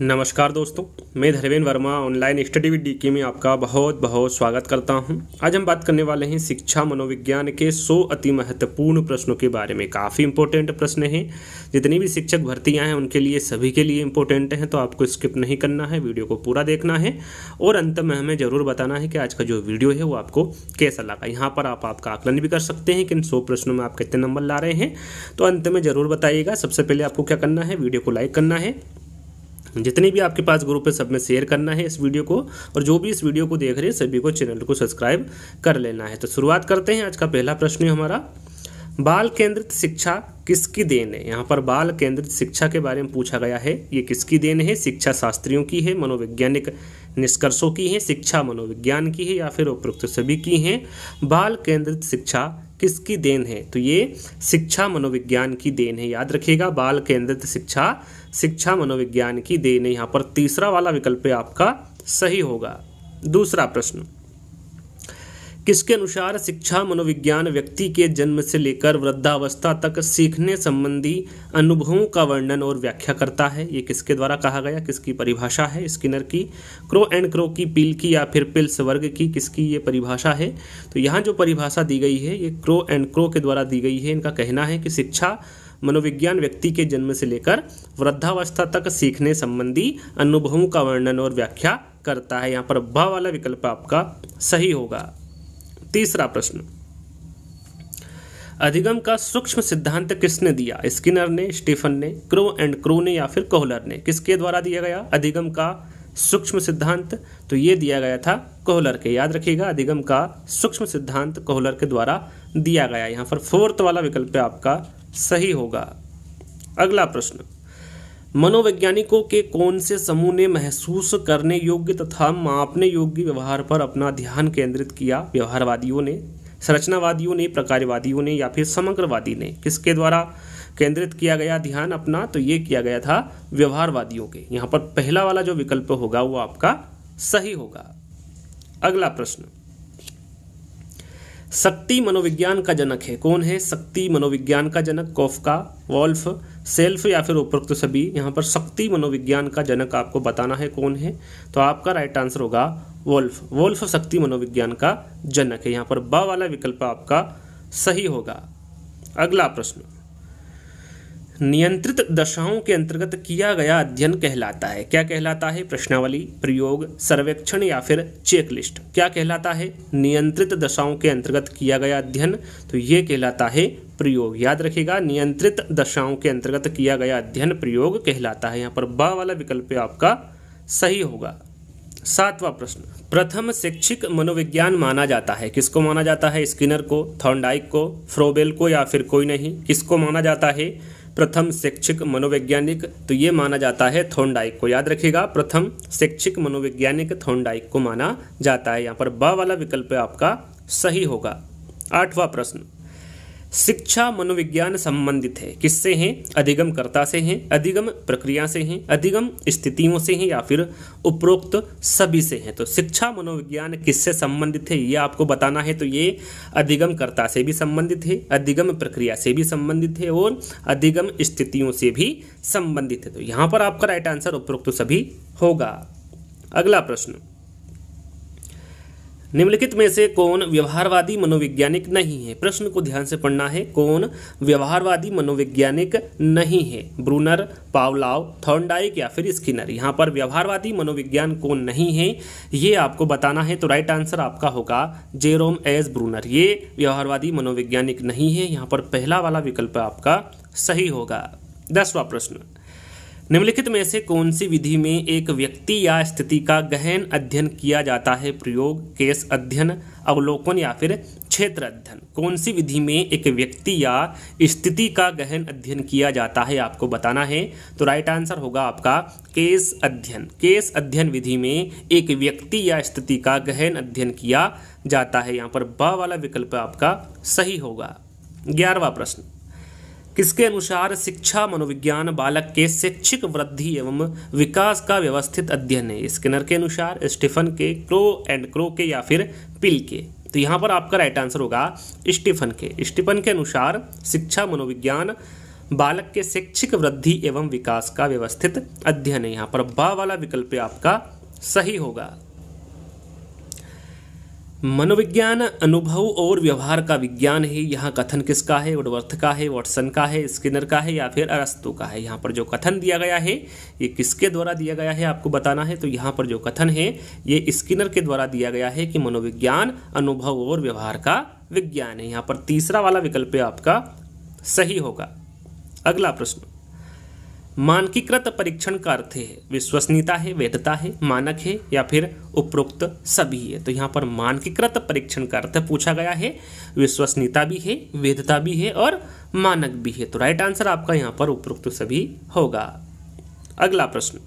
नमस्कार दोस्तों मैं Dharmendra Verma online study with DK में आपका बहुत बहुत स्वागत करता हूं। आज हम बात करने वाले हैं शिक्षा मनोविज्ञान के सौ अति महत्वपूर्ण प्रश्नों के बारे में काफ़ी इंपॉर्टेंट प्रश्न हैं जितनी भी शिक्षक भर्तियां हैं उनके लिए सभी के लिए इंपॉर्टेंट हैं तो आपको स्किप नहीं करना है वीडियो को पूरा देखना है और अंत में हमें ज़रूर बताना है कि आज का जो वीडियो है वो आपको कैसा लगा यहाँ पर आप आपका आकलन भी कर सकते हैं कि इन सौ प्रश्नों में आप कितने नंबर ला रहे हैं तो अंत में ज़रूर बताइएगा सबसे पहले आपको क्या करना है वीडियो को लाइक करना है जितने भी आपके पास ग्रुप है सब में शेयर करना है इस वीडियो को और जो भी इस वीडियो को देख रहे हैं सभी को चैनल को सब्सक्राइब कर लेना है तो शुरुआत करते हैं आज का पहला प्रश्न है हमारा बाल केंद्रित शिक्षा किसकी देन है यहाँ पर बाल केंद्रित शिक्षा के बारे में पूछा गया है ये किसकी देन है शिक्षा शास्त्रियों की है मनोवैज्ञानिक निष्कर्षों की है शिक्षा मनोविज्ञान की है या फिर उपयुक्त सभी की है बाल केंद्रित शिक्षा किसकी देन है तो ये शिक्षा मनोविज्ञान की देन है याद रखिएगा बाल केंद्रित शिक्षा शिक्षा मनोविज्ञान की देन यहाँ पर तीसरा वाला विकल्प आपका सही होगा दूसरा प्रश्न किसके अनुसार शिक्षा मनोविज्ञान व्यक्ति के जन्म से लेकर वृद्धावस्था तक सीखने संबंधी अनुभवों का वर्णन और व्याख्या करता है ये किसके द्वारा कहा गया किसकी परिभाषा है स्किनर की क्रो एंड क्रो की पील की या फिर पिल्स वर्ग की किसकी ये परिभाषा है तो यहाँ जो परिभाषा दी गई है ये क्रो एंड क्रो के द्वारा दी गई है इनका कहना है कि शिक्षा मनोविज्ञान व्यक्ति के जन्म से लेकर वृद्धावस्था तक सीखने संबंधी अनुभवों का वर्णन और व्याख्या करता है यहाँ पर भ वाला विकल्प आपका सही होगा तीसरा प्रश्न अधिगम का सूक्ष्म सिद्धांत किसने दिया स्किनर ने स्टीफन ने क्रो एंड क्रो ने या फिर कोहलर ने किसके द्वारा दिया गया अधिगम का सूक्ष्म सिद्धांत तो ये दिया गया था कोहलर के याद रखिएगा अधिगम का सूक्ष्म सिद्धांत कोहलर के द्वारा दिया गया यहाँ पर फोर्थ वाला विकल्प आपका सही होगा अगला प्रश्न मनोवैज्ञानिकों के कौन से समूह ने महसूस करने योग्य तथा मापने योग्य व्यवहार पर अपना ध्यान केंद्रित किया व्यवहारवादियों ने संरचनावादियों ने प्रकार्यवादियों ने या फिर समग्रवादी ने किसके द्वारा केंद्रित किया गया ध्यान अपना तो ये किया गया था व्यवहारवादियों के यहाँ पर पहला वाला जो विकल्प होगा वो आपका सही होगा अगला प्रश्न शक्ति मनोविज्ञान का जनक है कौन है शक्ति मनोविज्ञान का जनक कोफका वॉल्फ सेल्फ या फिर उपरोक्त सभी यहाँ पर शक्ति मनोविज्ञान का जनक आपको बताना है कौन है तो आपका राइट आंसर होगा वोल्फ वोल्फ शक्ति मनोविज्ञान का जनक है यहाँ पर ब वाला विकल्प आपका सही होगा अगला प्रश्न नियंत्रित दशाओं के अंतर्गत किया गया अध्ययन कहलाता है क्या कहलाता है प्रश्नावली प्रयोग सर्वेक्षण या फिर चेकलिस्ट क्या कहलाता है नियंत्रित दशाओं के अंतर्गत किया गया अध्ययन तो ये कहलाता है प्रयोग याद रखिएगा नियंत्रित दशाओं के अंतर्गत किया गया अध्ययन प्रयोग कहलाता है यहाँ पर ब वाला विकल्प आपका सही होगा सातवां प्रश्न प्रथम शैक्षिक मनोविज्ञान माना जाता है किसको माना जाता है स्किनर को थॉन्डाइक को फ्रोबेल को या फिर कोई नहीं किसको माना जाता है प्रथम शैक्षिक मनोवैज्ञानिक तो ये माना जाता है थोंडाइक को याद रखिएगा प्रथम शैक्षिक मनोवैज्ञानिक थोंडाइक को माना जाता है यहाँ पर ब वाला विकल्प आपका सही होगा आठवां प्रश्न शिक्षा मनोविज्ञान संबंधित है किससे हैं अधिगम कर्ता से हैं अधिगम प्रक्रिया से हैं अधिगम स्थितियों से हैं या फिर उपरोक्त सभी से हैं तो शिक्षा मनोविज्ञान किससे संबंधित है ये आपको बताना है तो ये अधिगम कर्ता से भी संबंधित है अधिगम प्रक्रिया से भी संबंधित है और अधिगम स्थितियों से भी संबंधित है तो यहाँ पर आपका राइट आंसर उपरोक्त सभी होगा अगला प्रश्न निम्नलिखित में से कौन व्यवहारवादी मनोवैज्ञानिक नहीं है प्रश्न को ध्यान से पढ़ना है कौन व्यवहारवादी मनोवैज्ञानिक नहीं है ब्रूनर पावलाव थॉर्नडाइक या फिर स्किनर यहाँ पर व्यवहारवादी मनोविज्ञान कौन नहीं है ये आपको बताना है तो राइट आंसर आपका होगा जेरोम एस ब्रूनर ये व्यवहारवादी मनोवैज्ञानिक नहीं है यहाँ पर पहला वाला विकल्प आपका सही होगा दसवा प्रश्न निम्नलिखित में से कौन सी विधि में एक व्यक्ति या स्थिति का गहन अध्ययन किया जाता है प्रयोग केस अध्ययन अवलोकन या फिर क्षेत्र अध्ययन कौन सी विधि में एक व्यक्ति या स्थिति का गहन अध्ययन किया जाता है आपको बताना है तो राइट आंसर होगा आपका केस अध्ययन केस अध्ययन विधि में एक व्यक्ति या स्थिति का गहन अध्ययन किया जाता है यहाँ पर ब वाला विकल्प आपका सही होगा ग्यारहवा प्रश्न किसके अनुसार शिक्षा मनोविज्ञान बालक के शैक्षिक वृद्धि एवं विकास का व्यवस्थित अध्ययन है स्किनर के अनुसार स्टीफन के क्रो एंड क्रो के या फिर पिल के तो यहाँ पर आपका राइट आंसर होगा स्टीफन के स्टीफन के अनुसार शिक्षा मनोविज्ञान बालक के शैक्षिक वृद्धि एवं विकास का व्यवस्थित अध्ययन है यहाँ पर बा वाला विकल्प आपका सही होगा मनोविज्ञान अनुभव और व्यवहार का विज्ञान है यहाँ कथन किसका है वर्थ का है वॉटसन का है स्किनर का है या फिर अरस्तु का है यहाँ पर जो कथन दिया गया है ये किसके द्वारा दिया गया है आपको बताना है तो यहाँ पर जो कथन है ये स्किनर के द्वारा दिया गया है कि मनोविज्ञान अनुभव और व्यवहार का विज्ञान है यहाँ पर तीसरा वाला विकल्प आपका सही होगा अगला प्रश्न मानकीकृत परीक्षण का अर्थ है विश्वसनीयता है वैधता है मानक है या फिर उपरोक्त सभी है तो यहाँ पर मानकीकृत परीक्षण का अर्थ पूछा गया है विश्वसनीयता भी है वैधता भी है और मानक भी है तो राइट आंसर आपका यहाँ पर उपरोक्त सभी होगा अगला प्रश्न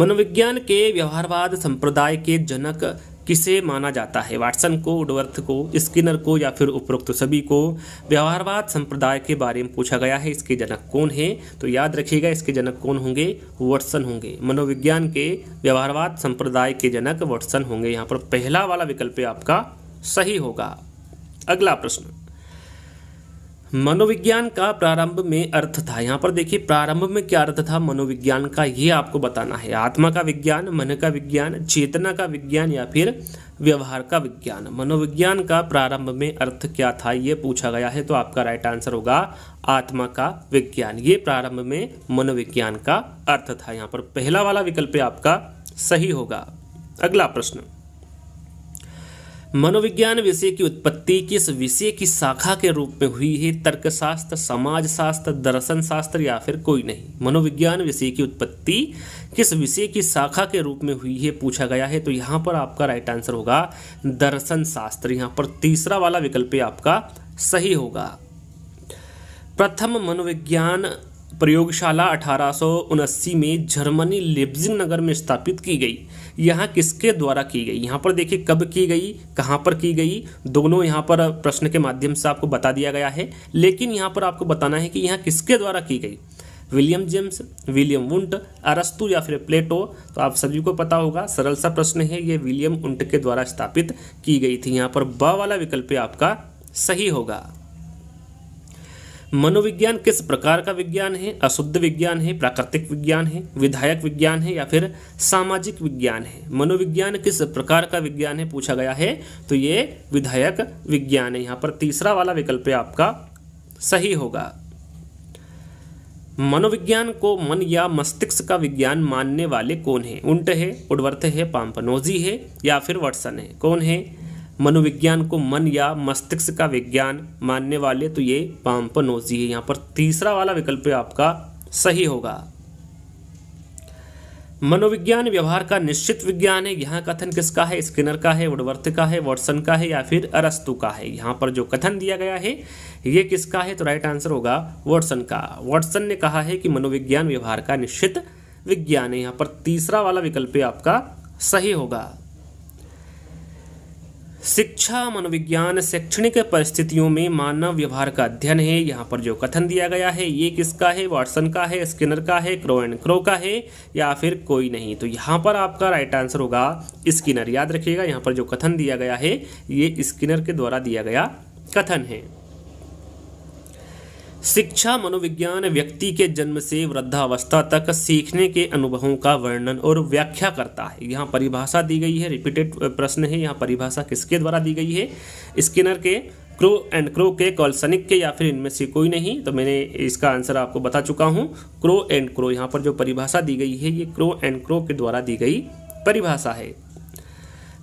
मनोविज्ञान के व्यवहारवाद संप्रदाय के जनक किसे माना जाता है वाटसन को उडवर्थ को स्किनर को या फिर उपरोक्त सभी को व्यवहारवाद संप्रदाय के बारे में पूछा गया है इसके जनक कौन है तो याद रखिएगा इसके जनक कौन होंगे वॉटसन होंगे मनोविज्ञान के व्यवहारवाद संप्रदाय के जनक वाटसन होंगे यहाँ पर पहला वाला विकल्प आपका सही होगा अगला प्रश्न मनोविज्ञान का प्रारंभ में अर्थ था यहाँ पर देखिए प्रारंभ में क्या अर्थ था मनोविज्ञान का ये आपको बताना है आत्मा का विज्ञान मन का विज्ञान चेतना का विज्ञान या फिर व्यवहार का विज्ञान मनोविज्ञान का प्रारंभ में अर्थ क्या था ये पूछा गया है तो आपका राइट आंसर होगा आत्मा का विज्ञान ये प्रारंभ में मनोविज्ञान का अर्थ था यहाँ पर पहला वाला विकल्प आपका सही होगा अगला प्रश्न मनोविज्ञान विषय की उत्पत्ति किस विषय की शाखा के रूप में हुई है तर्कशास्त्र समाजशास्त्र दर्शन शास्त्र या फिर कोई नहीं मनोविज्ञान विषय की उत्पत्ति किस विषय की शाखा के रूप में हुई है पूछा गया है तो यहाँ पर आपका राइट आंसर होगा दर्शन शास्त्र यहाँ पर तीसरा वाला विकल्प आपका सही होगा प्रथम मनोविज्ञान प्रयोगशाला अठारह में जर्मनी लेब्जिंग नगर में स्थापित की गई यहाँ किसके द्वारा की गई यहाँ पर देखिए कब की गई कहाँ पर की गई दोनों यहाँ पर प्रश्न के माध्यम से आपको बता दिया गया है लेकिन यहाँ पर आपको बताना है कि यहाँ किसके द्वारा की गई विलियम जेम्स विलियम वुंट अरस्तु या फिर प्लेटो तो आप सभी को पता होगा सरल सा प्रश्न है ये विलियम उंट के द्वारा स्थापित की गई थी यहाँ पर ब वाला विकल्प आपका सही होगा मनोविज्ञान किस प्रकार का विज्ञान है अशुद्ध विज्ञान है प्राकृतिक विज्ञान है विधायक विज्ञान है या फिर सामाजिक विज्ञान है मनोविज्ञान किस प्रकार का विज्ञान है पूछा गया है तो ये विधायक विज्ञान है यहाँ पर तीसरा वाला विकल्प आपका सही होगा मनोविज्ञान को मन या मस्तिष्क का विज्ञान मानने वाले कौन है उंट है उडवर्थ है पाम्पनोजी है या फिर वटसन है कौन है मनोविज्ञान को मन या मस्तिष्क का विज्ञान मानने वाले तो ये पाम्पनोजी है यहां पर तीसरा वाला विकल्प आपका सही होगा मनोविज्ञान व्यवहार का निश्चित विज्ञान है यहाँ कथन किसका है स्किनर का है वुडवर्थ का है वॉटसन का है या फिर अरस्तु का है यहाँ पर जो कथन दिया गया है ये किसका है तो राइट आंसर होगा वॉटसन का वॉटसन ने कहा है कि मनोविज्ञान व्यवहार का निश्चित विज्ञान है यहाँ पर तीसरा वाला विकल्प आपका सही होगा शिक्षा मनोविज्ञान शैक्षणिक परिस्थितियों में मानव व्यवहार का अध्ययन है यहाँ पर जो कथन दिया गया है ये किसका है वाटसन का है स्किनर का है क्रो एंड क्रो का है या फिर कोई नहीं तो यहाँ पर आपका राइट आंसर होगा स्किनर याद रखिएगा यहाँ पर जो कथन दिया गया है ये स्किनर के द्वारा दिया गया कथन है शिक्षा मनोविज्ञान व्यक्ति के जन्म से वृद्धावस्था तक सीखने के अनुभवों का वर्णन और व्याख्या करता है यहाँ परिभाषा दी गई है रिपीटेड प्रश्न है यहाँ परिभाषा किसके द्वारा दी गई है स्किनर के क्रो एंड क्रो के कॉल्सनिक के या फिर इनमें से कोई नहीं तो मैंने इसका आंसर आपको बता चुका हूँ क्रो एंड क्रो यहाँ पर जो परिभाषा दी गई है ये क्रो एंड क्रो के द्वारा दी गई परिभाषा है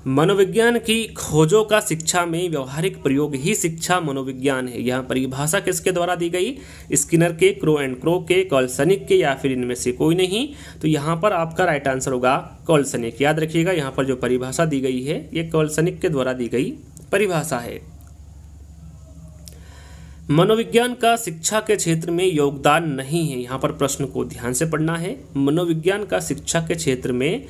मनोविज्ञान की खोजों का शिक्षा में व्यवहारिक प्रयोग ही शिक्षा मनोविज्ञान है यह परिभाषा किसके द्वारा दी गई स्किनर के क्रो एंड क्रो के कॉल्सनिक के या फिर इनमें से कोई नहीं तो यहाँ पर आपका राइट आंसर होगा कॉल्सनिक याद रखिएगा यहाँ पर जो परिभाषा दी गई है ये कॉल्सनिक के द्वारा दी गई परिभाषा है मनोविज्ञान का शिक्षा के क्षेत्र में योगदान नहीं है यहाँ पर प्रश्न को ध्यान से पढ़ना है मनोविज्ञान का शिक्षा के क्षेत्र में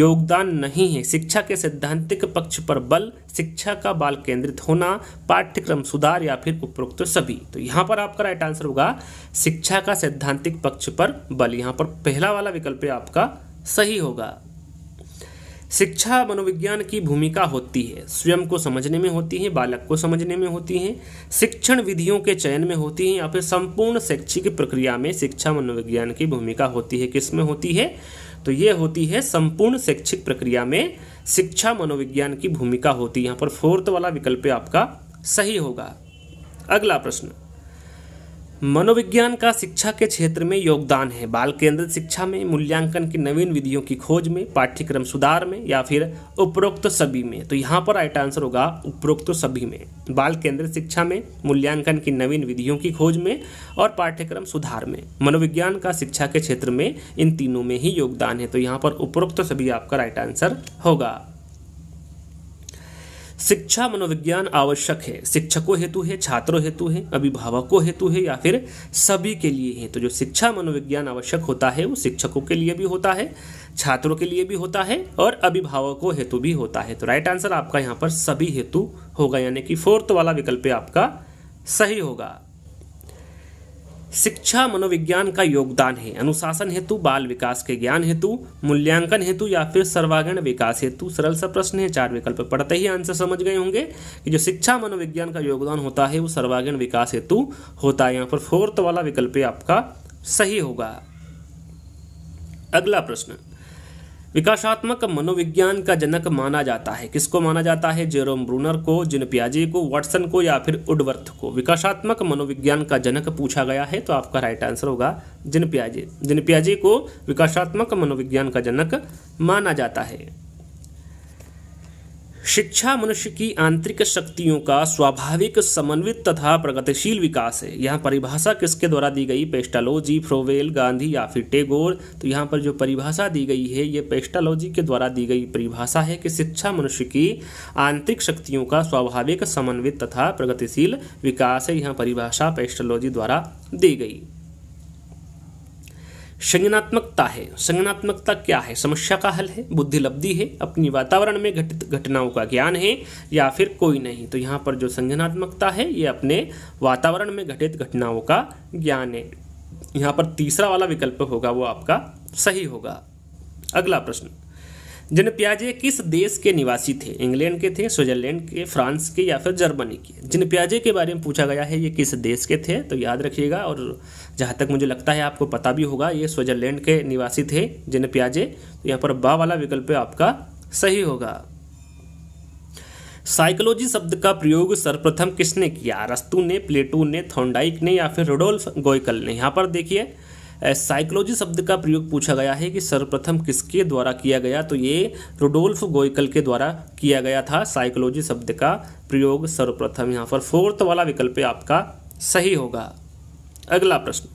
योगदान नहीं है शिक्षा के सैद्धांतिक पक्ष पर बल शिक्षा का बाल केंद्रित होना पाठ्यक्रम सुधार या फिर उपरोक्त सभी तो यहाँ पर आपका राइट आंसर होगा शिक्षा का सैद्धांतिक पक्ष पर बल यहाँ पर पहला वाला विकल्प आपका सही होगा शिक्षा मनोविज्ञान की भूमिका होती है स्वयं को समझने में होती है बालक को समझने में होती है शिक्षण विधियों के चयन में होती है या फिर संपूर्ण शैक्षिक प्रक्रिया में शिक्षा मनोविज्ञान की भूमिका होती है किस में होती है तो ये होती है संपूर्ण शैक्षिक प्रक्रिया में शिक्षा मनोविज्ञान की भूमिका होती है यहाँ पर फोर्थ वाला विकल्प आपका सही होगा अगला प्रश्न मनोविज्ञान का शिक्षा के क्षेत्र में योगदान है बाल केंद्रित शिक्षा में मूल्यांकन की नवीन विधियों की खोज में पाठ्यक्रम सुधार में या फिर उपरोक्त सभी में तो यहाँ पर राइट आंसर होगा उपरोक्त सभी में बाल केंद्रित शिक्षा में मूल्यांकन की नवीन विधियों की खोज में और पाठ्यक्रम सुधार में मनोविज्ञान का शिक्षा के क्षेत्र में इन तीनों में ही योगदान है तो यहाँ पर उपरोक्त सभी आपका राइट आंसर होगा शिक्षा मनोविज्ञान आवश्यक है शिक्षकों हेतु है छात्रों हेतु है अभिभावकों हेतु है या फिर सभी के लिए है तो जो शिक्षा मनोविज्ञान आवश्यक होता है वो शिक्षकों के लिए भी होता है छात्रों के लिए भी होता है और अभिभावकों हेतु भी होता है तो राइट आंसर आपका यहाँ पर सभी हेतु होगा यानी कि फोर्थ वाला विकल्प आपका सही होगा शिक्षा मनोविज्ञान का योगदान है अनुशासन हेतु बाल विकास के ज्ञान हेतु मूल्यांकन हेतु या फिर सर्वागीण विकास हेतु सरल सा प्रश्न है चार विकल्प पढ़ते ही आंसर समझ गए होंगे कि जो शिक्षा मनोविज्ञान का योगदान होता है वो सर्वागीण विकास हेतु होता है यहाँ पर फोर्थ वाला विकल्प आपका सही होगा अगला प्रश्न विकासात्मक मनोविज्ञान का जनक माना जाता है किसको माना जाता है जेरोम ब्रूनर को जिन पियाजे को वाटसन को या फिर उडवर्थ को विकासात्मक मनोविज्ञान का जनक पूछा गया है तो आपका राइट आंसर होगा जिन पियाजे जिन पियाजे को विकासात्मक मनोविज्ञान का जनक माना जाता है शिक्षा मनुष्य की आंतरिक शक्तियों का स्वाभाविक समन्वित तथा प्रगतिशील विकास है यहाँ परिभाषा किसके द्वारा दी गई पेस्टालोजी फ्रोवेल गांधी या फिर टेगोर तो यहाँ पर जो परिभाषा दी गई है ये पेस्टालोजी के द्वारा दी गई परिभाषा है कि शिक्षा मनुष्य की आंतरिक शक्तियों का स्वाभाविक समन्वित तथा प्रगतिशील विकास है यहाँ परिभाषा पेस्टालोजी द्वारा दी गई संज्ञानात्मकता है संज्ञानात्मकता क्या है समस्या का हल है बुद्धि लब्धि है अपनी वातावरण में घटित घटनाओं का ज्ञान है या फिर कोई नहीं तो यहाँ पर जो संज्ञानात्मकता है ये अपने वातावरण में घटित घटनाओं का ज्ञान है यहाँ पर तीसरा वाला विकल्प होगा वो आपका सही होगा अगला प्रश्न जिन प्याजे किस देश के निवासी थे इंग्लैंड के थे स्विट्जरलैंड के फ्रांस के या फिर जर्मनी के जिन प्याजे के बारे में पूछा गया है ये किस देश के थे तो याद रखिएगा और जहाँ तक मुझे लगता है आपको पता भी होगा ये स्विट्जरलैंड के निवासी थे जिन प्याजे तो यहाँ पर बा वाला विकल्प आपका सही होगा साइकोलॉजी शब्द का प्रयोग सर्वप्रथम किसने किया रस्तू ने प्लेटो ने थोंडाइक ने या फिर रोडोल्फ गोयकल ने यहाँ पर देखिए साइकोलॉजी शब्द का प्रयोग पूछा गया है कि सर्वप्रथम किसके द्वारा किया गया तो ये रोडोल्फ गोयकल के द्वारा किया गया था साइकोलॉजी शब्द का प्रयोग सर्वप्रथम यहाँ पर फोर्थ वाला विकल्प आपका सही होगा अगला प्रश्न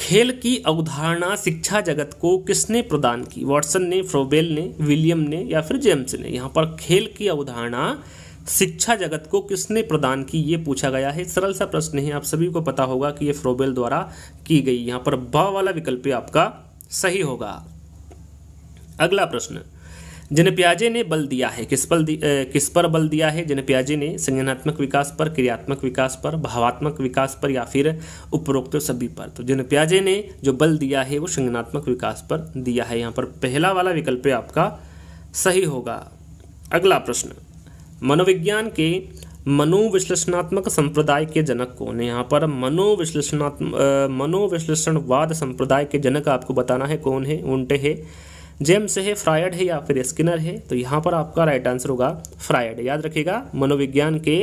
खेल की अवधारणा शिक्षा जगत को किसने प्रदान की वॉटसन ने फ्रोबेल ने विलियम ने या फिर जेम्स ने यहाँ पर खेल की अवधारणा शिक्षा जगत को किसने प्रदान की ये पूछा गया है सरल सा प्रश्न है आप सभी को पता होगा कि ये फ्रोबेल द्वारा की गई यहाँ पर ब वाला विकल्प आपका सही होगा अगला प्रश्न जिनप्याजे ने बल दिया है किस पर किस पर बल दिया है जिनप्याजे ने संज्ञानात्मक विकास पर क्रियात्मक विकास पर भावात्मक विकास पर या फिर उपरोक्त सभी पर तो जिनप्याजे ने जो बल दिया है वो संज्ञानात्मक विकास पर दिया है यहाँ पर पहला वाला विकल्प आपका सही होगा अगला प्रश्न मनोविज्ञान के मनोविश्लेषणात्मक संप्रदाय के जनक कौन है यहाँ पर मनोविश्लेषणात्मक मनोविश्लेषणवाद संप्रदाय के जनक आपको बताना है कौन है उन्टे है जेम्स है फ्रायड है या फिर स्किनर है तो यहाँ पर आपका राइट आंसर होगा फ्रायड याद रखिएगा मनोविज्ञान के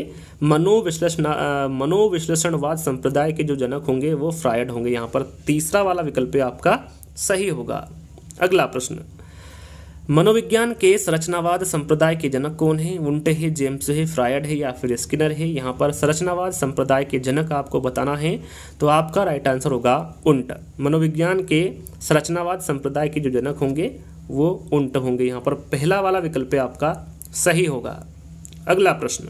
मनोविश्लेषण मनोविश्लेषणवाद संप्रदाय के जो जनक होंगे वो फ्रायड होंगे यहाँ पर तीसरा वाला विकल्प आपका सही होगा अगला प्रश्न मनोविज्ञान के संरचनावाद संप्रदाय के जनक कौन है उन्टे है जेम्स है फ्रायड है या फिर स्किनर है यहाँ पर संरचनावाद संप्रदाय के जनक आपको बताना है तो आपका राइट आंसर होगा उन्ट मनोविज्ञान के संरचनावाद संप्रदाय के जो जनक होंगे वो उन्ट होंगे यहाँ पर पहला वाला विकल्प आपका सही होगा अगला प्रश्न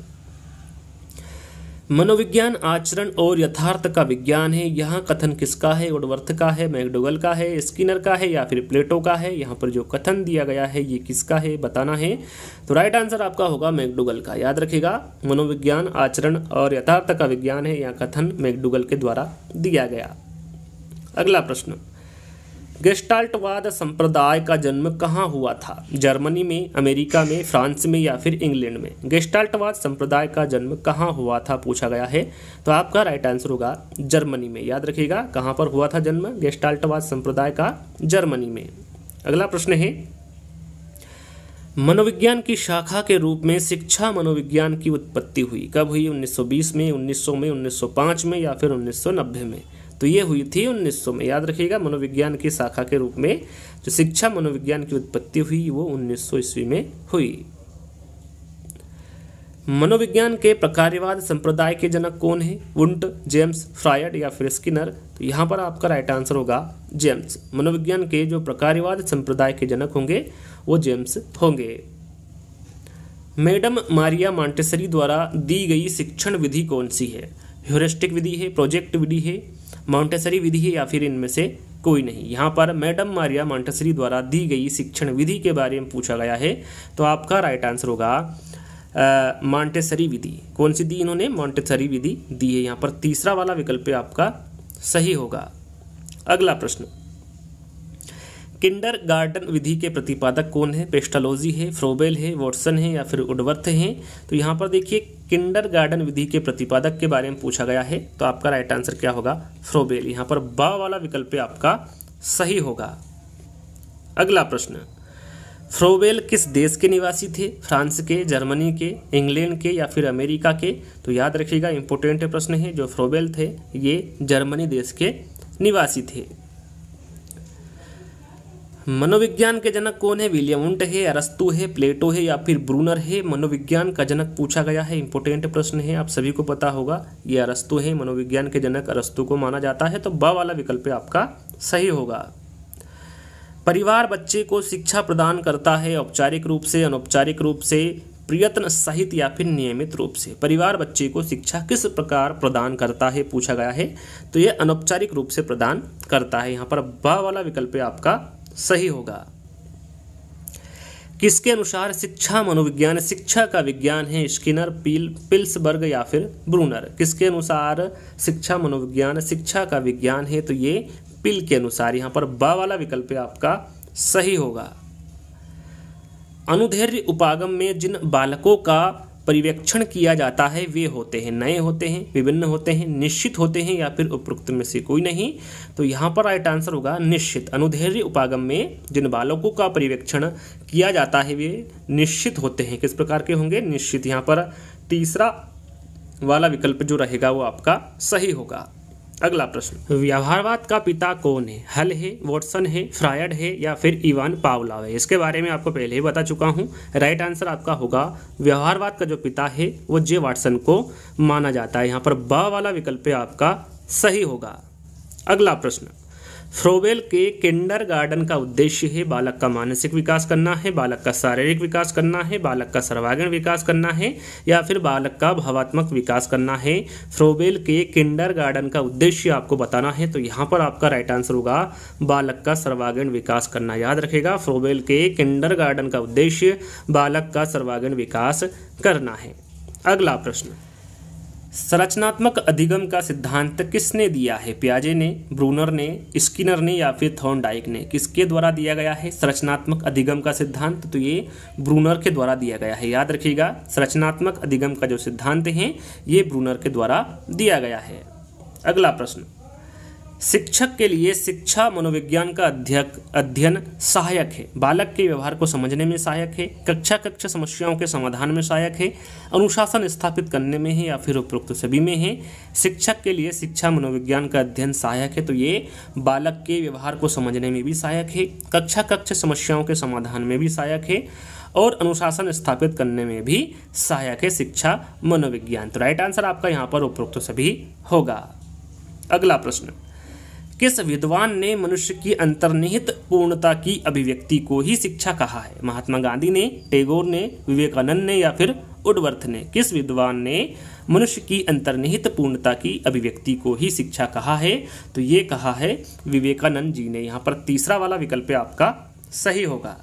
मनोविज्ञान आचरण और यथार्थ का विज्ञान है यहाँ कथन किसका है उडवर्थ का है मैकडोगल का है स्किनर का है या फिर प्लेटो का है यहाँ पर जो कथन दिया गया है ये किसका है बताना है तो राइट आंसर आपका होगा मैकडोगल का याद रखेगा मनोविज्ञान आचरण और यथार्थ का विज्ञान है यहाँ कथन मैकडोगल के द्वारा दिया गया अगला प्रश्न गेस्टाल्टवाद संप्रदाय का जन्म कहाँ हुआ था जर्मनी में अमेरिका में फ्रांस में या फिर इंग्लैंड में गेस्टाल्टवाद संप्रदाय का जन्म कहाँ हुआ था पूछा गया है तो आपका राइट आंसर होगा जर्मनी में याद रखिएगा कहाँ पर हुआ था जन्म गेस्टाल्टवाद संप्रदाय का जर्मनी में अगला प्रश्न है मनोविज्ञान की शाखा के रूप में शिक्षा मनोविज्ञान की उत्पत्ति हुई कब हुई 1920 में 1900 में 1905 में या फिर 1990 में तो ये हुई थी 1900 में याद रखिएगा मनोविज्ञान की शाखा के रूप में जो शिक्षा मनोविज्ञान की उत्पत्ति हुई वो 1900 ईस्वी में हुई मनोविज्ञान के प्रकार्यवाद संप्रदाय के जनक कौन है वुंट जेम्स फ्रायड या फिर स्किनर तो यहाँ पर आपका राइट आंसर होगा जेम्स मनोविज्ञान के जो प्रकार्यवाद संप्रदाय के जनक होंगे वो जेम्स होंगे मैडम मारिया मांटेसरी द्वारा दी गई शिक्षण विधि कौन सी है ह्यूरिस्टिक विधि है प्रोजेक्ट विधि है मॉन्टेसरी विधि है या फिर इनमें से कोई नहीं यहाँ पर मैडम मारिया मॉन्टेसरी द्वारा दी गई शिक्षण विधि के बारे में पूछा गया है तो आपका राइट आंसर होगा मॉन्टेसरी विधि कौन सी दी इन्होंने मॉन्टेसरी विधि दी है यहाँ पर तीसरा वाला विकल्प आपका सही होगा अगला प्रश्न किंडर गार्डन विधि के प्रतिपादक कौन है पेस्टालोजी है फ्रोबेल है वॉटसन है या फिर उडवर्थ है तो यहाँ पर देखिए किंडर गार्डन विधि के प्रतिपादक के बारे में पूछा गया है तो आपका राइट आंसर क्या होगा फ्रोबेल यहाँ पर बा वाला विकल्प आपका सही होगा अगला प्रश्न फ्रोबेल किस देश के निवासी थे फ्रांस के जर्मनी के इंग्लैंड के या फिर अमेरिका के तो याद रखिएगा इंपॉर्टेंट प्रश्न है जो फ्रोबेल थे ये जर्मनी देश के निवासी थे मनोविज्ञान के जनक कौन है विलियम उंट है अरस्तु है प्लेटो है या फिर ब्रूनर है मनोविज्ञान का जनक पूछा गया है इंपोर्टेंट प्रश्न है आप सभी को पता होगा ये अरस्तु है मनोविज्ञान के जनक अरस्तु को माना जाता है तो ब वाला विकल्प आपका सही होगा परिवार बच्चे को शिक्षा प्रदान करता है औपचारिक रूप से अनौपचारिक रूप से प्रयत्न सहित या फिर नियमित रूप से परिवार बच्चे को शिक्षा किस प्रकार प्रदान करता है पूछा गया है तो यह अनौपचारिक रूप से प्रदान करता है यहाँ पर ब वाला विकल्प आपका सही होगा किसके अनुसार शिक्षा मनोविज्ञान शिक्षा का विज्ञान है स्किनर पील पिल्सबर्ग या फिर ब्रूनर किसके अनुसार शिक्षा मनोविज्ञान शिक्षा का विज्ञान है तो ये पिल के अनुसार यहाँ पर ब वाला विकल्प आपका सही होगा अनुधैर्य उपागम में जिन बालकों का परिवेक्षण किया जाता है वे होते हैं नए होते हैं विभिन्न होते हैं निश्चित होते हैं या फिर उपरोक्त में से कोई नहीं तो यहाँ पर राइट आंसर होगा निश्चित अनुधैर्य उपागम में जिन बालकों का परिवेक्षण किया जाता है वे निश्चित होते हैं किस प्रकार के होंगे निश्चित यहाँ पर तीसरा वाला विकल्प जो रहेगा वो आपका सही होगा अगला प्रश्न व्यवहारवाद का पिता कौन है हल है वॉटसन है फ्रायड है या फिर इवान पावलाव है इसके बारे में आपको पहले ही बता चुका हूँ राइट आंसर आपका होगा व्यवहारवाद का जो पिता है वो जे वाटसन को माना जाता है यहाँ पर ब वाला विकल्प आपका सही होगा अगला प्रश्न फ्रोवेल के किंडर गार्डन का उद्देश्य है बालक का मानसिक विकास करना है बालक का शारीरिक विकास करना है बालक का सर्वागीण विकास करना है या फिर बालक का भावात्मक विकास करना है फ्रोवेल के किंडर गार्डन का उद्देश्य आपको बताना है तो यहाँ पर आपका राइट आंसर होगा बालक का सर्वागीण विकास करना याद रखेगा फ्रोवेल के किंडर गार्डन का उद्देश्य बालक का सर्वागीण विकास करना है अगला प्रश्न संरचनात्मक अधिगम का सिद्धांत किसने दिया है प्याजे ने ब्रूनर ने स्किनर ने या फिर थॉर्नडाइक ने किसके द्वारा दिया गया है संरचनात्मक अधिगम का सिद्धांत तो ये ब्रूनर के द्वारा दिया गया है याद रखिएगा संरचनात्मक अधिगम का जो सिद्धांत है ये ब्रूनर के द्वारा दिया गया है अगला प्रश्न शिक्षक के लिए शिक्षा मनोविज्ञान का अध्ययक अध्ययन सहायक है बालक के व्यवहार को समझने में सहायक है कक्षा कक्षा समस्याओं के समाधान में सहायक है अनुशासन स्थापित करने में है या फिर उपरोक्त सभी में है शिक्षक के लिए शिक्षा मनोविज्ञान का अध्ययन सहायक है तो ये बालक के व्यवहार को समझने में भी सहायक है कक्षा कक्षा समस्याओं के समाधान में भी सहायक है और अनुशासन स्थापित करने में भी सहायक है शिक्षा मनोविज्ञान तो राइट आंसर आपका यहाँ पर उपरोक्त सभी होगा अगला प्रश्न किस विद्वान ने मनुष्य की अंतर्निहित पूर्णता की अभिव्यक्ति को ही शिक्षा कहा है महात्मा गांधी ने टेगोर ने विवेकानंद ने या फिर उडवर्थ ने किस विद्वान ने मनुष्य की अंतर्निहित पूर्णता की अभिव्यक्ति को ही शिक्षा कहा है तो ये कहा है विवेकानंद जी ने यहाँ पर तीसरा वाला विकल्प आपका सही होगा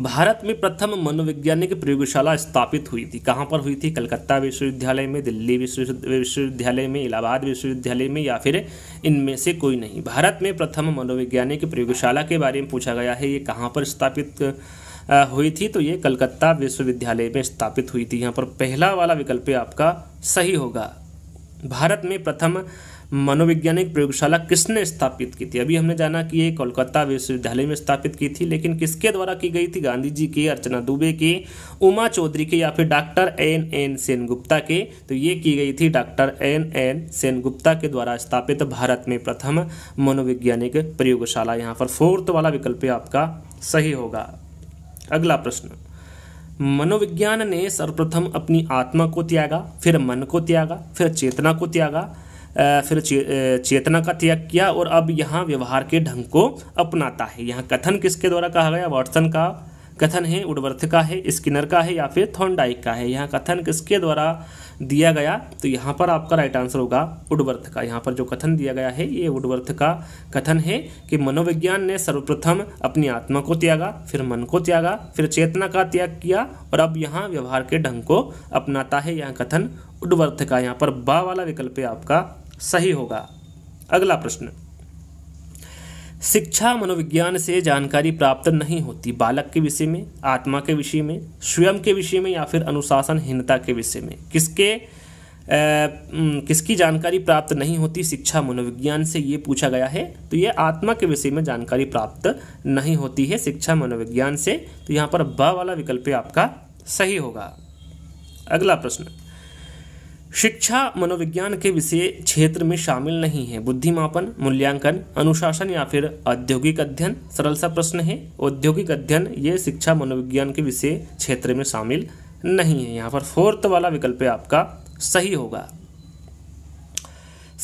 भारत में प्रथम मनोवैज्ञानिक प्रयोगशाला स्थापित हुई थी कहाँ पर हुई थी कलकत्ता विश्वविद्यालय में दिल्ली विश्वविद्यालय में इलाहाबाद विश्वविद्यालय में या फिर इनमें से कोई नहीं भारत में प्रथम मनोवैज्ञानिक प्रयोगशाला के बारे में पूछा गया है ये कहाँ पर स्थापित हुई थी तो ये कलकत्ता विश्वविद्यालय में स्थापित हुई थी यहाँ पर पहला वाला विकल्प आपका सही होगा भारत में प्रथम मनोवैज्ञानिक प्रयोगशाला किसने स्थापित की थी अभी हमने जाना कि ये कोलकाता विश्वविद्यालय में स्थापित की थी लेकिन किसके द्वारा की गई थी गांधी जी की अर्चना दुबे के उमा चौधरी के या फिर डॉक्टर एन एन सेनगुप्ता के तो ये की गई थी डॉक्टर एन एन सेनगुप्ता के द्वारा स्थापित भारत में प्रथम मनोवैज्ञानिक प्रयोगशाला यहाँ पर फोर्थ वाला विकल्प आपका सही होगा अगला प्रश्न मनोविज्ञान ने सर्वप्रथम अपनी आत्मा को त्यागा फिर मन को त्यागा फिर चेतना को त्यागा फिर चेतना का त्याग किया और अब यहाँ व्यवहार के ढंग को अपनाता है यहाँ कथन किसके द्वारा कहा गया वॉटसन का कथन है उडवर्थ का है स्किनर का है या फिर थॉन्डाइक का है यहाँ कथन किसके द्वारा दिया गया तो यहाँ पर आपका राइट आंसर होगा उडवर्थ का यहाँ पर जो कथन दिया गया है ये उडवर्थ का कथन है कि मनोविज्ञान ने सर्वप्रथम अपनी आत्मा को त्यागा फिर मन को त्यागा फिर चेतना का त्याग किया और अब यहाँ व्यवहार के ढंग को अपनाता है यह कथन उडवर्थ का यहाँ पर बा वाला विकल्प है आपका सही होगा अगला प्रश्न शिक्षा मनोविज्ञान से जानकारी प्राप्त नहीं होती बालक के विषय में आत्मा के विषय में स्वयं के विषय में या फिर अनुशासनहीनता के विषय में किसके किसकी जानकारी प्राप्त नहीं होती शिक्षा मनोविज्ञान से ये पूछा गया है तो ये आत्मा के विषय में जानकारी प्राप्त नहीं होती है शिक्षा मनोविज्ञान से तो यहाँ पर ब वाला विकल्प आपका सही होगा अगला प्रश्न शिक्षा मनोविज्ञान के विषय क्षेत्र में शामिल नहीं है बुद्धिमापन मूल्यांकन अनुशासन या फिर औद्योगिक अध्ययन सरल सा प्रश्न है औद्योगिक अध्ययन ये शिक्षा मनोविज्ञान के विषय क्षेत्र में शामिल नहीं है यहाँ पर फोर्थ वाला विकल्प आपका सही होगा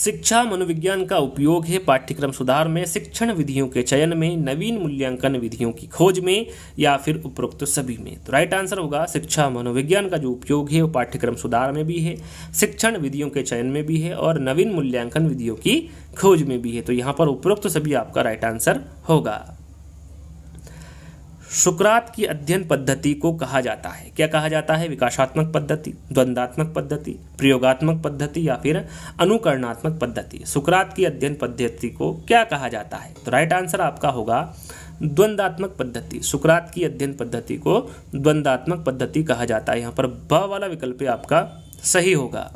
शिक्षा मनोविज्ञान का उपयोग है पाठ्यक्रम सुधार में शिक्षण विधियों के चयन में नवीन मूल्यांकन विधियों की खोज में या फिर उपरोक्त सभी में तो राइट आंसर होगा शिक्षा मनोविज्ञान का जो उपयोग है वो पाठ्यक्रम सुधार में भी है शिक्षण विधियों के चयन में भी है और नवीन मूल्यांकन विधियों की खोज में भी है तो यहाँ पर उपरोक्त सभी आपका राइट आंसर होगा सुक्रात की अध्ययन पद्धति को कहा जाता है क्या कहा जाता है विकासात्मक पद्धति द्वंदात्मक पद्धति प्रयोगात्मक पद्धति या फिर अनुकरणात्मक पद्धति सुक्रात की अध्ययन पद्धति को क्या कहा जाता है तो राइट आंसर आपका होगा द्वंदात्मक पद्धति सुकरात की अध्ययन पद्धति को द्वंदात्मक पद्धति कहा जाता है यहाँ पर ब वाला विकल्प आपका सही होगा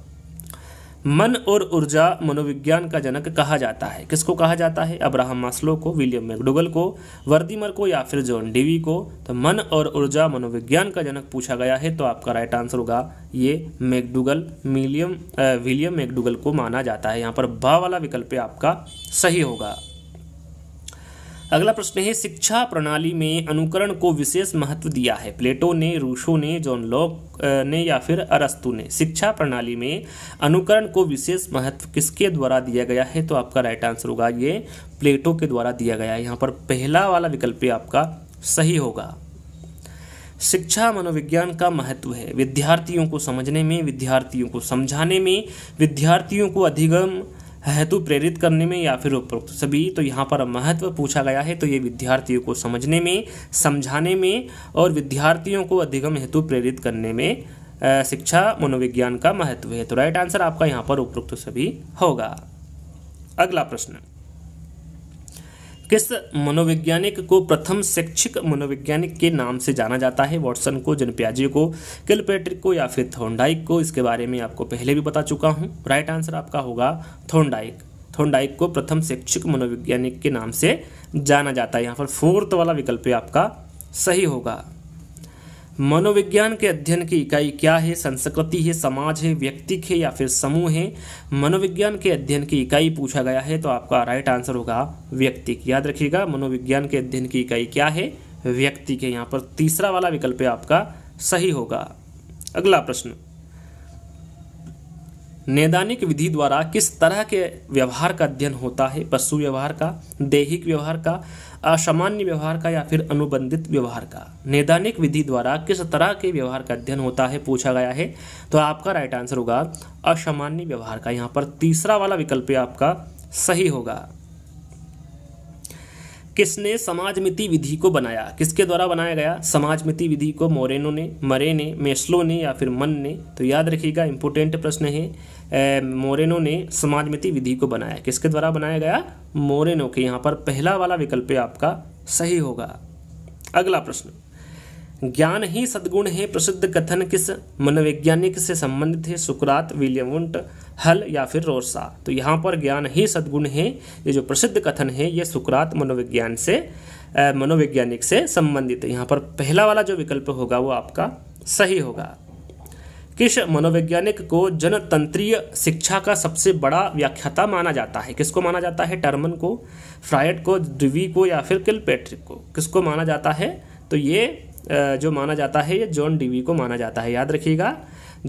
मन और ऊर्जा मनोविज्ञान का जनक कहा जाता है किसको कहा जाता है अब्राहम मास्लो को विलियम मैकडुगल को वर्दीमर को या फिर जॉन डीवी को तो मन और ऊर्जा मनोविज्ञान का जनक पूछा गया है तो आपका राइट आंसर होगा ये मैकडुगल मिलियम विलियम मैकडुगल को माना जाता है यहाँ पर भा वाला विकल्प आपका सही होगा अगला प्रश्न है शिक्षा प्रणाली में अनुकरण को विशेष महत्व दिया है प्लेटो ने रूसो ने जॉन लॉक ने या फिर अरस्तु ने शिक्षा प्रणाली में अनुकरण को विशेष महत्व किसके द्वारा दिया गया है तो आपका राइट आंसर होगा ये प्लेटो के द्वारा दिया गया है यहाँ पर पहला वाला विकल्प आपका सही होगा शिक्षा मनोविज्ञान का महत्व है विद्यार्थियों को समझने में विद्यार्थियों को समझाने में विद्यार्थियों को अधिगम हेतु तो प्रेरित करने में या फिर उपरोक्त सभी तो यहाँ पर महत्व पूछा गया है तो ये विद्यार्थियों को समझने में समझाने में और विद्यार्थियों को अधिगम हेतु प्रेरित करने में शिक्षा मनोविज्ञान का महत्व है तो राइट आंसर आपका यहाँ पर उपरोक्त सभी होगा अगला प्रश्न किस मनोवैज्ञानिक को प्रथम शैक्षिक मनोवैज्ञानिक के नाम से जाना जाता है वॉटसन को जनप्याजी को किलपेट्रिक को या फिर थोंडाइक को इसके बारे में आपको पहले भी बता चुका हूँ राइट आंसर आपका होगा थोंडाइक थोंडाइक को प्रथम शैक्षिक मनोवैज्ञानिक के नाम से जाना जाता है यहाँ पर फोर्थ वाला विकल्प आपका सही होगा मनोविज्ञान के अध्ययन की इकाई क्या है संस्कृति है समाज है व्यक्ति है या फिर समूह है मनोविज्ञान के अध्ययन की इकाई पूछा गया है तो आपका राइट आंसर होगा व्यक्ति याद रखिएगा मनोविज्ञान के अध्ययन की इकाई क्या है व्यक्ति के यहाँ पर तीसरा वाला विकल्प है आपका सही होगा अगला प्रश्न नैदानिक विधि द्वारा किस तरह के व्यवहार का अध्ययन होता है पशु व्यवहार का दैहिक व्यवहार का असामान्य व्यवहार का या फिर अनुबंधित व्यवहार का नैदानिक विधि द्वारा किस तरह के व्यवहार का अध्ययन होता है पूछा गया है तो आपका राइट आंसर होगा असामान्य व्यवहार का यहाँ पर तीसरा वाला विकल्प आपका सही होगा किसने समाजमिति विधि को बनाया किसके द्वारा बनाया गया समाजमिति विधि को मोरेनो ने मरे ने मेस्लो ने या फिर मन ने तो याद रखिएगा इंपोर्टेंट प्रश्न है मोरेनो ने समाजमिति विधि को बनाया किसके द्वारा बनाया गया मोरेनो के यहाँ पर पहला वाला विकल्प आपका सही होगा अगला प्रश्न ज्ञान ही सद्गुण है प्रसिद्ध कथन किस मनोवैज्ञानिक से संबंधित है सुकरात विलियमुंट हल या फिर रोसा तो यहाँ पर ज्ञान ही सद्गुण है ये जो प्रसिद्ध कथन है ये सुकरात मनोविज्ञान से मनोवैज्ञानिक से संबंधित है यहाँ पर पहला वाला जो विकल्प होगा वो आपका सही होगा किस मनोवैज्ञानिक को जनतंत्रीय शिक्षा का सबसे बड़ा व्याख्याता माना जाता है किसको माना जाता है टर्मन को फ्रायड को ड्रिवी को या फिर किल पैट्रिक को किसको माना जाता है तो ये जो माना जाता है ये जॉन डीवी को माना जाता है याद रखिएगा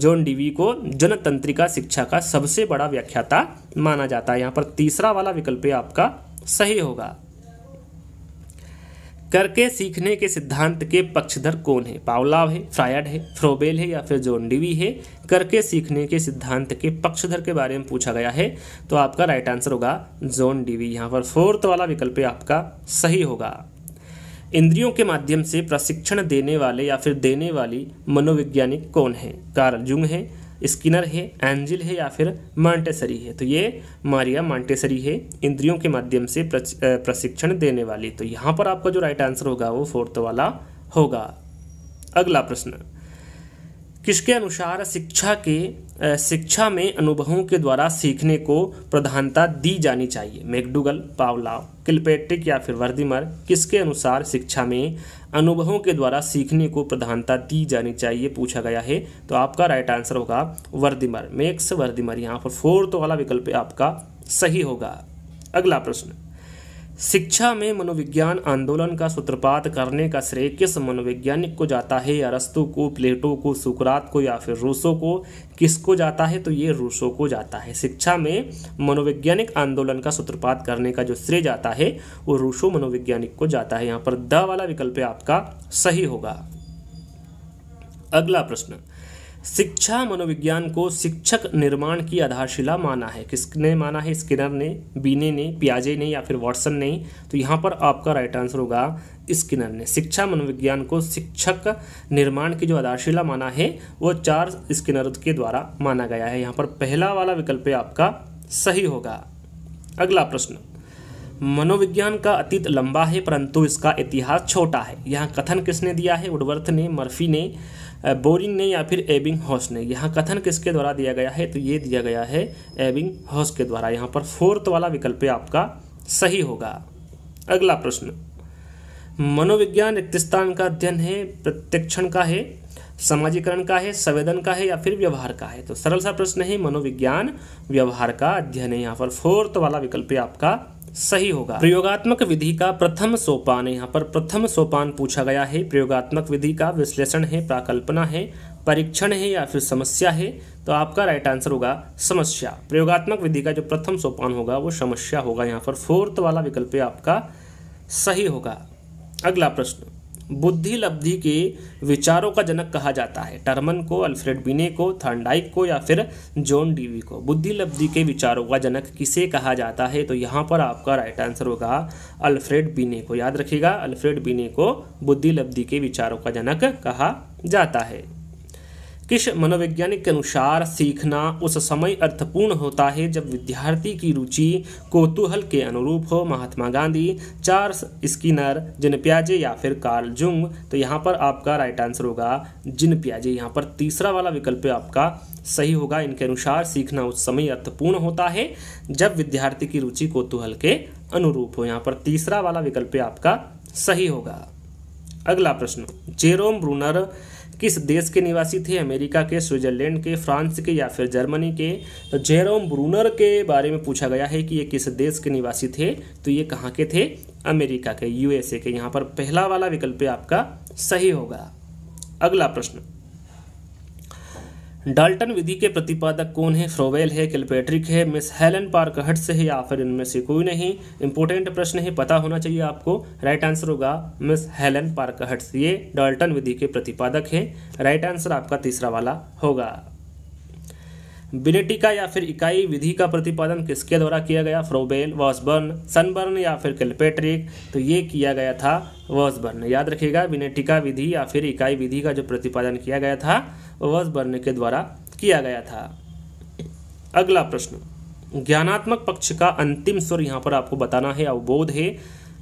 जॉन डीवी को जनतंत्रिका शिक्षा का सबसे बड़ा व्याख्याता माना जाता है यहाँ पर तीसरा वाला विकल्प आपका सही होगा करके सीखने के सिद्धांत के पक्षधर कौन है पावलाव है फ्रायड है फ्रोबेल है या फिर जोन डिवी है करके सीखने के सिद्धांत के पक्षधर के बारे में पूछा गया है तो आपका राइट आंसर होगा जोन डिवी यहाँ पर फोर्थ वाला विकल्प आपका सही होगा इंद्रियों के माध्यम से प्रशिक्षण देने वाले या फिर देने वाली मनोवैज्ञानिक कौन है कार्ल जुंग है स्किनर है एंजिल है या फिर मांटेसरी है तो ये मारिया मांटेसरी है इंद्रियों के माध्यम से प्रशिक्षण देने वाली तो यहाँ पर आपका जो राइट आंसर होगा वो फोर्थ वाला होगा अगला प्रश्न किसके अनुसार शिक्षा के शिक्षा में अनुभवों के द्वारा सीखने को प्रधानता दी जानी चाहिए मैकडूगल पावलाव किलपेट्रिक या फिर वर्दिमर किसके अनुसार शिक्षा में अनुभवों के द्वारा सीखने को प्रधानता दी जानी चाहिए पूछा गया है तो आपका राइट आंसर होगा वर्दिमर मेक्स वर्दीमर यहाँ पर फोर्थ तो वाला विकल्प आपका सही होगा अगला प्रश्न शिक्षा में मनोविज्ञान आंदोलन का सूत्रपात करने का श्रेय किस मनोवैज्ञानिक को जाता है अरस्तु को प्लेटो को सुकरात को या फिर रूसो को किसको जाता है तो ये रूसो को जाता है शिक्षा में मनोवैज्ञानिक आंदोलन का सूत्रपात करने का जो श्रेय जाता है वो रूसो मनोवैज्ञानिक को जाता है यहाँ पर द वाला विकल्प आपका सही होगा अगला प्रश्न शिक्षा मनोविज्ञान को शिक्षक निर्माण की आधारशिला माना है किसने माना है स्किनर ने बीने ने पियाजे ने या फिर वॉटसन ने तो यहाँ पर आपका राइट आंसर होगा स्किनर ने शिक्षा मनोविज्ञान को शिक्षक निर्माण की जो आधारशिला माना है वो चार स्किनर के द्वारा माना गया है यहाँ पर पहला वाला विकल्प आपका सही होगा अगला प्रश्न मनोविज्ञान का अतीत लंबा है परंतु इसका इतिहास छोटा है यहाँ कथन किसने दिया है उडवर्थ ने मर्फी ने बोरिंग ने या फिर एबिंग हॉस ने यहाँ कथन किसके द्वारा दिया गया है तो ये दिया गया है एबिंग हॉस के द्वारा यहाँ पर फोर्थ वाला विकल्प आपका सही होगा अगला प्रश्न मनोविज्ञान स्थान का अध्ययन है प्रत्यक्षण का है समाजीकरण का है संवेदन का है या फिर व्यवहार का है तो सरल सा प्रश्न है मनोविज्ञान व्यवहार का अध्ययन है यहाँ पर फोर्थ वाला विकल्प आपका सही होगा प्रयोगात्मक विधि का प्रथम सोपान यहाँ पर प्रथम सोपान पूछा गया है प्रयोगात्मक विधि का विश्लेषण है प्राकल्पना है परीक्षण है या फिर समस्या है तो आपका राइट आंसर होगा समस्या प्रयोगात्मक विधि का जो प्रथम सोपान होगा वो समस्या होगा यहाँ पर फोर्थ वाला विकल्प आपका सही होगा अगला प्रश्न बुद्धि लब्धि के विचारों का जनक कहा जाता है टर्मन को अल्फ्रेड बिने को थर्नडाइक को या फिर जॉन डीवी को बुद्धि लब्धि के विचारों का जनक किसे कहा जाता है तो यहाँ पर आपका राइट आंसर होगा अल्फ्रेड बिने को याद रखिएगा अल्फ्रेड बिने को बुद्धि लब्धि के विचारों का जनक कहा जाता है किस मनोवैज्ञानिक के अनुसार सीखना उस समय अर्थपूर्ण होता है जब विद्यार्थी की रुचि कोतूहल के अनुरूप हो Mahatma Gandhi Charles Skinner Jean प्याजे या फिर कार्ल जुंग तो यहाँ पर आपका राइट आंसर होगा जिन प्याजे यहाँ पर तीसरा वाला विकल्प आपका सही होगा इनके अनुसार सीखना उस समय अर्थपूर्ण होता है जब विद्यार्थी की रुचि कोतूहल के अनुरूप हो यहाँ पर तीसरा वाला विकल्प आपका सही होगा अगला प्रश्न जेरोम ब्रूनर किस देश के निवासी थे अमेरिका के स्विट्जरलैंड के फ्रांस के या फिर जर्मनी के तो जेरोम ब्रूनर के बारे में पूछा गया है कि ये किस देश के निवासी थे तो ये कहाँ के थे अमेरिका के यूएसए के यहाँ पर पहला वाला विकल्प आपका सही होगा अगला प्रश्न डाल्टन विधि के प्रतिपादक कौन है फ्रोवेल है किलपेट्रिक है मिस हेलन पार्कहट से है या फिर इनमें से कोई नहीं इंपॉर्टेंट प्रश्न है पता होना चाहिए आपको राइट आंसर होगा मिस हेलन पार्कहट ये डाल्टन विधि के प्रतिपादक है राइट आंसर आपका तीसरा वाला होगा बिलेटिका या फिर इकाई विधि का प्रतिपादन किसके द्वारा किया गया फ्रोबेल वॉसबर्न सनबर्न या फिर कैलपेट्रिक तो ये किया गया था वॉसबर्न याद रखिएगा बिनेटिका विधि या फिर इकाई विधि का जो प्रतिपादन किया गया था वस बनने के द्वारा किया गया था अगला प्रश्न ज्ञानात्मक पक्ष का अंतिम स्वर यहाँ पर आपको बताना है अवबोध है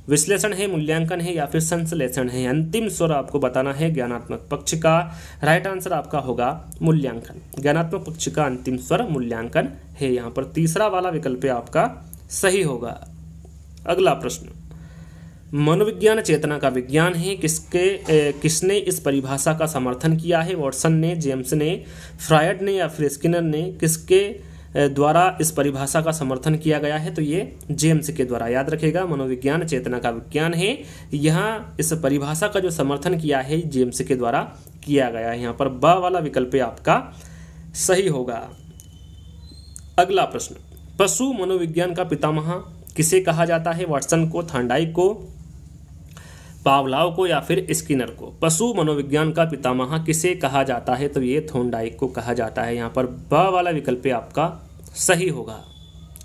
विश्लेषण है मूल्यांकन है या फिर संश्लेषण है अंतिम स्वर आपको बताना है ज्ञानात्मक पक्ष का राइट आंसर आपका होगा मूल्यांकन ज्ञानात्मक पक्ष का अंतिम स्वर मूल्यांकन है यहाँ पर तीसरा वाला विकल्प आपका सही होगा अगला प्रश्न मनोविज्ञान चेतना का विज्ञान है किसके ए, किसने इस परिभाषा का समर्थन किया है वॉटसन ने जेम्स ने फ्रायड ने या फिर स्किनर ने किसके द्वारा इस परिभाषा का समर्थन किया गया है तो ये जेम्स के द्वारा याद रखेगा मनोविज्ञान चेतना का विज्ञान है यहाँ इस परिभाषा का जो समर्थन किया है जेम्स के द्वारा किया गया है यहाँ पर ब वाला विकल्प आपका सही होगा अगला प्रश्न पशु मनोविज्ञान का पितामह किसे कहा जाता है वाटसन को थांडाई को पावलाव को या फिर स्किनर को पशु मनोविज्ञान का पितामह किसे कहा जाता है तो ये थोंडाइक को कहा जाता है यहाँ पर ब वाला विकल्प आपका सही होगा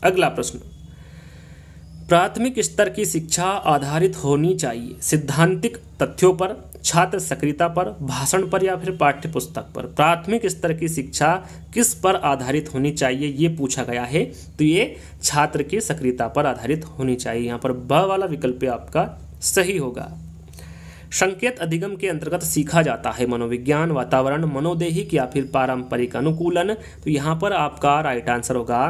अगला प्रश्न प्राथमिक स्तर की शिक्षा आधारित होनी चाहिए सिद्धांतिक तथ्यों पर छात्र सक्रियता पर भाषण पर या फिर पाठ्य पुस्तक पर प्राथमिक स्तर की शिक्षा किस पर आधारित होनी चाहिए ये पूछा गया है तो ये छात्र की सक्रियता पर आधारित होनी चाहिए यहाँ पर ब वाला विकल्प आपका सही होगा संकेत अधिगम के अंतर्गत सीखा जाता है मनोविज्ञान वातावरण मनोदेहिक या फिर पारंपरिक अनुकूलन तो यहाँ पर आपका राइट आंसर होगा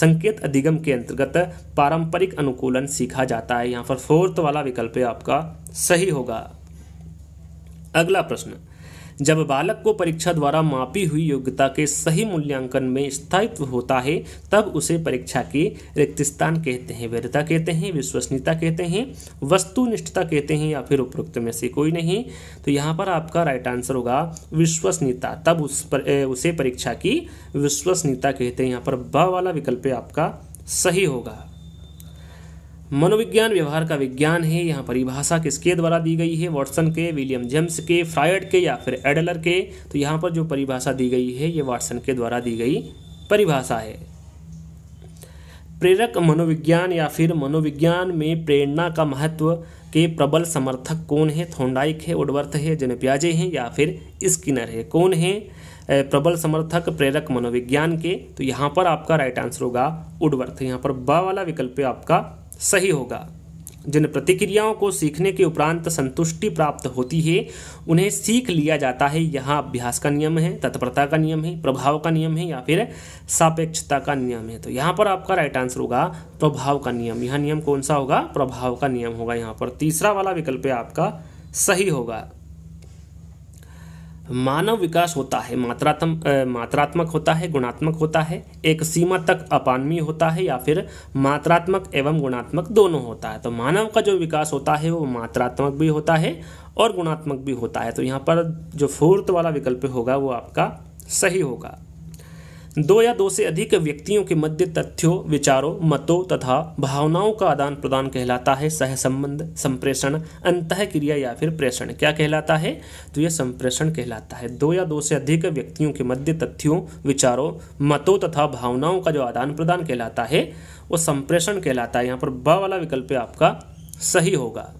संकेत अधिगम के अंतर्गत पारंपरिक अनुकूलन सीखा जाता है यहाँ पर फोर्थ वाला विकल्प आपका सही होगा अगला प्रश्न जब बालक को परीक्षा द्वारा मापी हुई योग्यता के सही मूल्यांकन में स्थायित्व होता है तब उसे परीक्षा की रिक्त स्थान कहते हैं वैधता कहते हैं विश्वसनीयता कहते हैं वस्तुनिष्ठता कहते हैं या फिर उपरोक्त में से कोई नहीं तो यहाँ पर आपका राइट आंसर होगा विश्वसनीयता तब उस पर ए, उसे परीक्षा की विश्वसनीयता कहते हैं यहाँ पर ब वाला विकल्प आपका सही होगा मनोविज्ञान व्यवहार का विज्ञान है यहाँ परिभाषा किसके द्वारा दी गई है वाटसन के विलियम जेम्स के फ्रायड के या फिर एडलर के तो यहाँ पर जो परिभाषा दी गई है ये वाटसन के द्वारा दी गई परिभाषा है प्रेरक मनोविज्ञान या फिर मनोविज्ञान में प्रेरणा का महत्व के प्रबल समर्थक कौन है थोंडाइक है उडवर्थ है जनप्याजे हैं या फिर स्किनर है कौन है प्रबल समर्थक प्रेरक मनोविज्ञान के तो यहाँ पर आपका राइट आंसर होगा उडवर्थ यहाँ पर ब वाला विकल्प आपका सही होगा जिन प्रतिक्रियाओं को सीखने के उपरांत संतुष्टि प्राप्त होती है उन्हें सीख लिया जाता है यहाँ अभ्यास का नियम है तत्परता का नियम है प्रभाव का नियम है या फिर सापेक्षता का नियम है तो यहाँ पर आपका राइट आंसर होगा प्रभाव का नियम यह नियम कौन सा होगा प्रभाव का नियम होगा यहाँ पर तीसरा वाला विकल्प आपका सही होगा मानव विकास होता है मात्रात्म मात्रात्मक होता है गुणात्मक होता है एक सीमा तक अपानवीय होता है या फिर मात्रात्मक एवं गुणात्मक दोनों होता है तो मानव का जो विकास होता है वो मात्रात्मक भी होता है और गुणात्मक भी होता है तो यहाँ पर जो फोर्थ वाला विकल्प होगा वो आपका सही होगा दो या दो से अधिक व्यक्तियों के मध्य तथ्यों विचारों मतों तथा भावनाओं का आदान प्रदान कहलाता है सहसंबंध संप्रेषण अंत क्रिया या फिर प्रेषण क्या कहलाता है तो यह संप्रेषण कहलाता है दो या दो से अधिक व्यक्तियों के मध्य तथ्यों विचारों मतों तथा भावनाओं का जो आदान प्रदान कहलाता है वो संप्रेषण कहलाता है यहाँ पर ब वाला विकल्प आपका सही होगा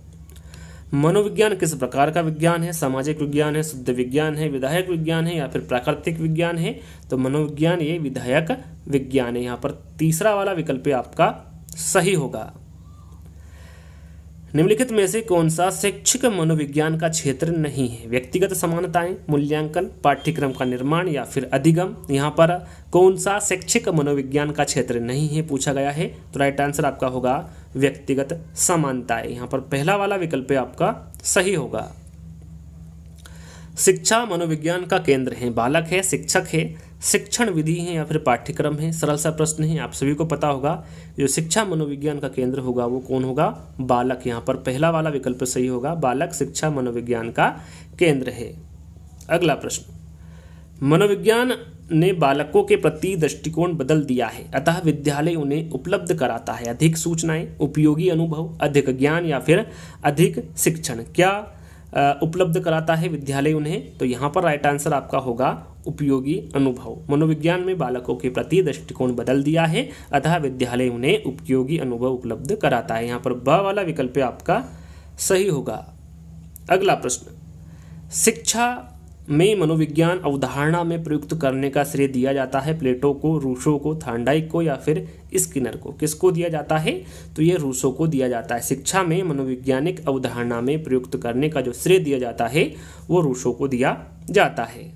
मनोविज्ञान किस प्रकार का विज्ञान है सामाजिक विज्ञान है शुद्ध विज्ञान है विधायक विज्ञान है या फिर प्राकृतिक विज्ञान है तो मनोविज्ञान ये विधायक विज्ञान है यहाँ पर तीसरा वाला विकल्प आपका सही होगा निम्नलिखित में से कौन सा शैक्षिक मनोविज्ञान का क्षेत्र नहीं है व्यक्तिगत समानताएं मूल्यांकन पाठ्यक्रम का निर्माण या फिर अधिगम यहाँ पर कौन सा शैक्षिक मनोविज्ञान का क्षेत्र नहीं है पूछा गया है तो राइट आंसर आपका होगा व्यक्तिगत समानताएं यहाँ पर पहला वाला विकल्प आपका सही होगा शिक्षा मनोविज्ञान का केंद्र है बालक है शिक्षक है शिक्षण विधि है या फिर पाठ्यक्रम है सरल सा प्रश्न है आप सभी को पता होगा जो शिक्षा मनोविज्ञान का केंद्र होगा वो कौन होगा बालक यहाँ पर पहला वाला विकल्प सही होगा बालक शिक्षा मनोविज्ञान का केंद्र है अगला प्रश्न मनोविज्ञान ने बालकों के प्रति दृष्टिकोण बदल दिया है अतः विद्यालय उन्हें उपलब्ध कराता है अधिक सूचनाएं उपयोगी अनुभव अधिक ज्ञान या फिर अधिक शिक्षण क्या उपलब्ध कराता है विद्यालय उन्हें तो यहाँ पर राइट आंसर आपका होगा उपयोगी अनुभव मनोविज्ञान में बालकों के प्रति दृष्टिकोण बदल दिया है अतः विद्यालय उन्हें उपयोगी अनुभव उपलब्ध कराता है यहाँ पर ब वाला विकल्प आपका सही होगा अगला प्रश्न शिक्षा में मनोविज्ञान अवधारणा में प्रयुक्त करने का श्रेय दिया जाता है प्लेटो को रूसो को थांडाइक को या फिर स्किनर को किसको दिया जाता है तो ये रूसो को दिया जाता है शिक्षा में मनोविज्ञानिक अवधारणा में प्रयुक्त करने का जो श्रेय दिया जाता है वो रूसो को दिया जाता है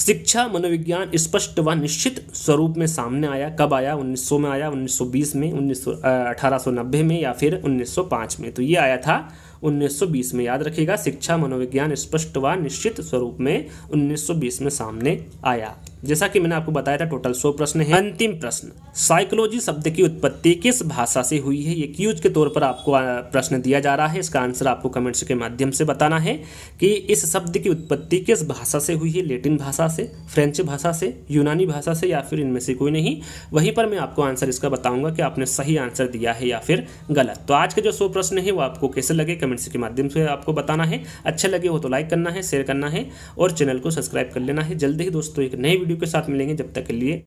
शिक्षा मनोविज्ञान स्पष्ट व निश्चित स्वरूप में सामने आया कब आया 1900 में आया 1920 में उन्नीस अठारह में या फिर 1905 में तो ये आया था 1920 में याद रखिएगा शिक्षा मनोविज्ञान स्पष्ट व निश्चित स्वरूप में 1920 में सामने आया जैसा कि मैंने आपको बताया था टोटल सौ प्रश्न है अंतिम प्रश्न साइकोलॉजी शब्द की उत्पत्ति किस भाषा से हुई है ये क्यूज के तौर पर आपको प्रश्न दिया जा रहा है इसका आंसर आपको कमेंट्स के माध्यम से बताना है कि इस शब्द की उत्पत्ति किस भाषा से हुई है लेटिन भाषा से फ्रेंच भाषा से यूनानी भाषा से या फिर इनमें से कोई नहीं वहीं पर मैं आपको आंसर इसका बताऊंगा कि आपने सही आंसर दिया है या फिर गलत तो आज के जो सौ प्रश्न है वो आपको कैसे लगे कमेंट्स के माध्यम से आपको बताना है अच्छे लगे हो तो लाइक करना है शेयर करना है और चैनल को सब्सक्राइब कर लेना है जल्दी ही दोस्तों एक नई वीडियो के साथ मिलेंगे जब तक के लिए